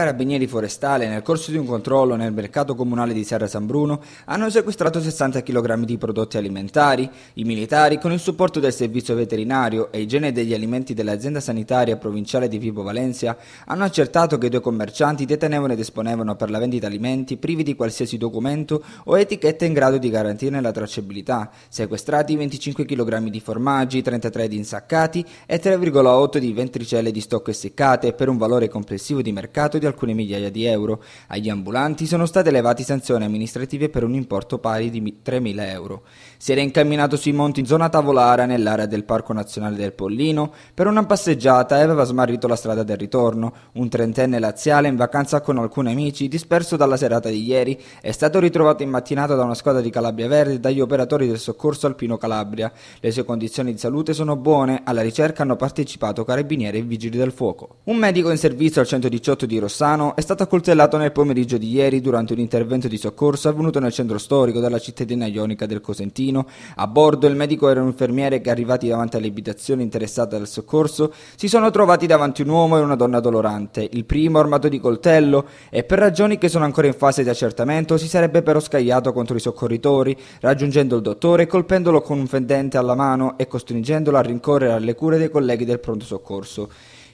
carabinieri forestali, nel corso di un controllo nel mercato comunale di Serra San Bruno, hanno sequestrato 60 kg di prodotti alimentari. I militari, con il supporto del servizio veterinario e igiene degli alimenti dell'azienda sanitaria provinciale di Vibo Valencia, hanno accertato che i due commercianti detenevano ed esponevano per la vendita alimenti privi di qualsiasi documento o etichetta in grado di garantirne la tracciabilità, sequestrati 25 kg di formaggi, 33 di insaccati e 3,8 di ventricelle di stocco essiccate per un valore complessivo di mercato di alcune migliaia di euro. Agli ambulanti sono state elevate sanzioni amministrative per un importo pari di 3.000 euro. Si era incamminato sui monti in zona Tavolara, nell'area del Parco Nazionale del Pollino, per una passeggiata e aveva smarrito la strada del ritorno. Un trentenne laziale in vacanza con alcuni amici, disperso dalla serata di ieri, è stato ritrovato in mattinata da una squadra di Calabria Verde e dagli operatori del soccorso alpino Calabria. Le sue condizioni di salute sono buone, alla ricerca hanno partecipato carabinieri e vigili del fuoco. Un medico in servizio al 118 di Rossano Rossano è stato accoltellato nel pomeriggio di ieri durante un intervento di soccorso avvenuto nel centro storico della cittadina ionica del Cosentino. A bordo il medico e un infermiere che arrivati davanti alle abitazioni interessate dal soccorso si sono trovati davanti un uomo e una donna dolorante, il primo armato di coltello e per ragioni che sono ancora in fase di accertamento si sarebbe però scagliato contro i soccorritori, raggiungendo il dottore e colpendolo con un fendente alla mano e costringendolo a rincorrere alle cure dei colleghi del pronto soccorso.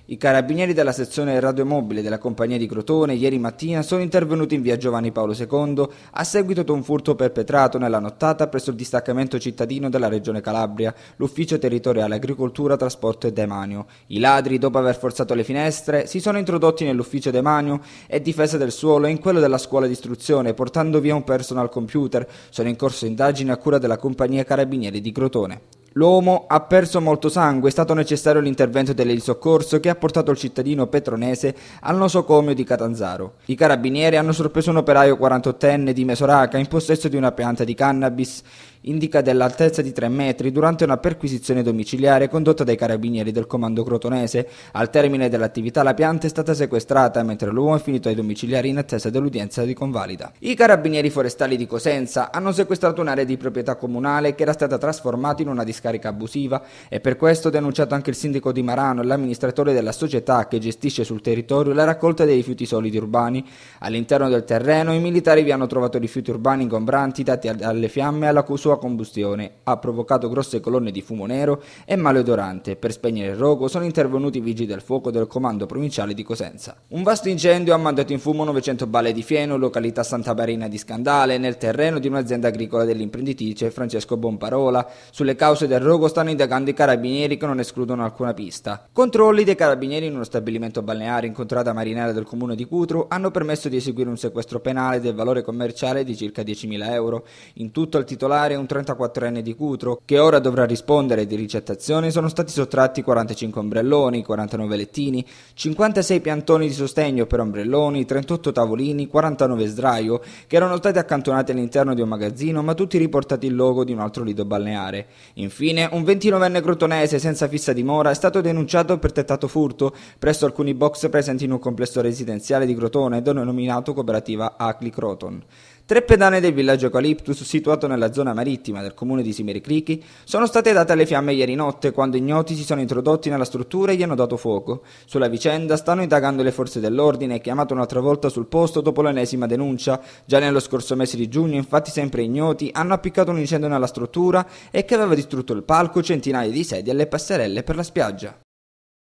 I carabinieri della sezione radioemobile della compagnia di Crotone ieri mattina sono intervenuti in via Giovanni Paolo II a seguito di un furto perpetrato nella nottata presso il distaccamento cittadino della regione Calabria, l'ufficio territoriale agricoltura, trasporto e demanio. I ladri, dopo aver forzato le finestre, si sono introdotti nell'ufficio demanio e difesa del suolo e in quello della scuola di istruzione, portando via un personal computer. Sono in corso indagini a cura della compagnia carabinieri di Crotone. L'uomo ha perso molto sangue, è stato necessario l'intervento del soccorso che ha portato il cittadino petronese al nosocomio di Catanzaro. I carabinieri hanno sorpreso un operaio 48enne di Mesoraca in possesso di una pianta di cannabis indica dell'altezza di 3 metri durante una perquisizione domiciliare condotta dai carabinieri del comando crotonese. Al termine dell'attività la pianta è stata sequestrata mentre l'uomo è finito ai domiciliari in attesa dell'udienza di convalida. I carabinieri forestali di Cosenza hanno sequestrato un'area di proprietà comunale che era stata trasformata in una discarica discarica abusiva e per questo ho denunciato anche il sindaco di Marano e l'amministratore della società che gestisce sul territorio la raccolta dei rifiuti solidi urbani. All'interno del terreno i militari vi hanno trovato rifiuti urbani ingombranti dati alle fiamme e alla sua combustione. Ha provocato grosse colonne di fumo nero e maleodorante. Per spegnere il rogo sono intervenuti i vigili del fuoco del comando provinciale di Cosenza. Un vasto incendio ha mandato in fumo 900 balle di fieno, località Santa Marina di Scandale, nel terreno di un'azienda agricola dell'imprenditrice Francesco Bomparola. Sulle cause del rogo stanno indagando i carabinieri che non escludono alcuna pista. Controlli dei carabinieri in uno stabilimento balneare incontrato a Marinella del comune di Cutro hanno permesso di eseguire un sequestro penale del valore commerciale di circa 10.000 euro. In tutto al titolare un 34enne di Cutro, che ora dovrà rispondere di ricettazione, sono stati sottratti 45 ombrelloni, 49 lettini, 56 piantoni di sostegno per ombrelloni, 38 tavolini, 49 sdraio, che erano stati accantonati all'interno di un magazzino ma tutti riportati il logo di un altro lido balneare. Infine, Infine, un 29enne crotonese senza fissa dimora è stato denunciato per tentato furto presso alcuni box presenti in un complesso residenziale di Crotone denominato Cooperativa Acli Croton. Tre pedane del villaggio Eucaliptus, situato nella zona marittima del comune di Simericrichi, sono state date alle fiamme ieri notte quando ignoti si sono introdotti nella struttura e gli hanno dato fuoco. Sulla vicenda stanno indagando le forze dell'ordine, chiamato un'altra volta sul posto dopo l'ennesima denuncia. Già nello scorso mese di giugno, infatti, sempre ignoti hanno appiccato un incendio nella struttura e che aveva distrutto il palco, centinaia di sedie e le passerelle per la spiaggia.